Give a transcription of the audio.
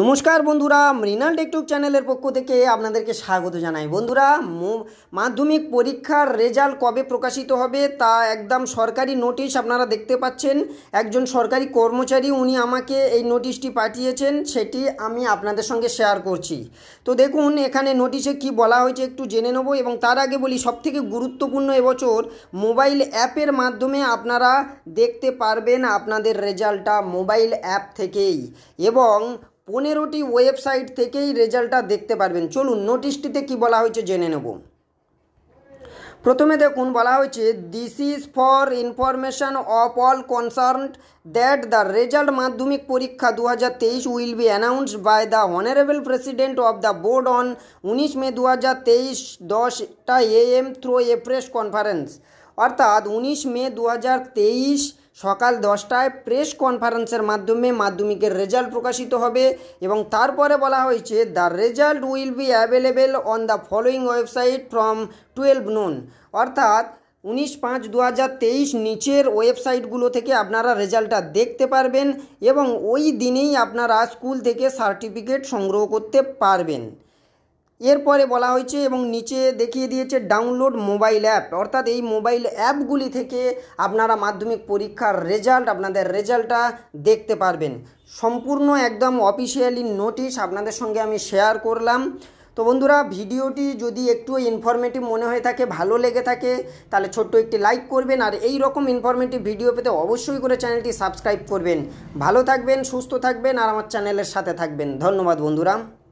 নমস্কার বন্ধুরা মৃণাল টেকটুক চ্যানেলের পক্ষ থেকে আপনাদেরকে স্বাগত জানাই বন্ধুরা মাধ্যমিক পরীক্ষার রেজাল্ট কবে প্রকাশিত হবে তা একদম সরকারি নোটিশ আপনারা দেখতে পাচ্ছেন একজন সরকারি কর্মচারী উনি আমাকে এই নোটিশটি পাঠিয়েছেন সেটি আমি আপনাদের সঙ্গে শেয়ার করছি তো দেখুন এখানে নোটিশে কি বলা হয়েছে একটু জেনে নেব এবং তার আগে বলি সবথেকে গুরুত্বপূর্ণ এবছর মোবাইল অ্যাপের মাধ্যমে আপনারা দেখতে পারবেন আপনাদের রেজাল্টটা মোবাইল অ্যাপ থেকেই এবং পনেরোটি ওয়েবসাইট থেকেই রেজাল্টটা দেখতে পারবেন চলুন নোটিশটিতে কি বলা হয়েছে জেনে নেব প্রথমে দেখুন বলা হয়েছে this is for information of all concern that the result Madhyamik পরীক্ষা দু হাজার তেইশ will be announce by the honourable president of the board on উনিশ মে দু হাজার তেইশ দশটা A M through a press conference অর্থাৎ উনিশ মে দু হাজার তেইশ সকাল দশটায় প্রেস কনফারেন্সের মাধ্যমে মাধ্যমিকের রেজাল্ট প্রকাশিত হবে এবং তারপরে বলা হয়েছে the result will be available on the following website from twelve noon অর্থাৎ উনিশ পাঁচ দু হাজার তেইশ নিচের ওয়েবসাইটগুলো থেকে আপনারা রেজাল্টটা দেখতে পারবেন এবং ওই দিনেই আপনারা স্কুল থেকে সার্টিফিকেট সংগ্রহ করতে পারবেন এরপরে বলা হয়েছে এবং নিচে দেখিয়ে দিয়েছে ডাউনলোড মোবাইল অ্যাপ অর্থাৎ এই মোবাইল অ্যাপগুলি থেকে আপনারা মাধ্যমিক পরীক্ষার রেজাল্ট আপনাদের রেজাল্টটা দেখতে পারবেন সম্পূর্ণ একদম অফিসিয়ালি নোটিশ আপনাদের সঙ্গে আমি শেয়ার করলাম তো বন্ধুরা ভিডিওটি যদি একটু ইনফরমেটিভ মনে হয়ে থাকে ভালো লেগে থাকে তাহলে ছোট্ট একটি লাইক করবেন আর এই রকম ইনফরমেটিভ ভিডিও পেতে অবশ্যই করে চ্যানেলটি সাবস্ক্রাইব করবেন ভালো থাকবেন সুস্থ থাকবেন আর আমার চ্যানেলের সাথে থাকবেন ধন্যবাদ বন্ধুরা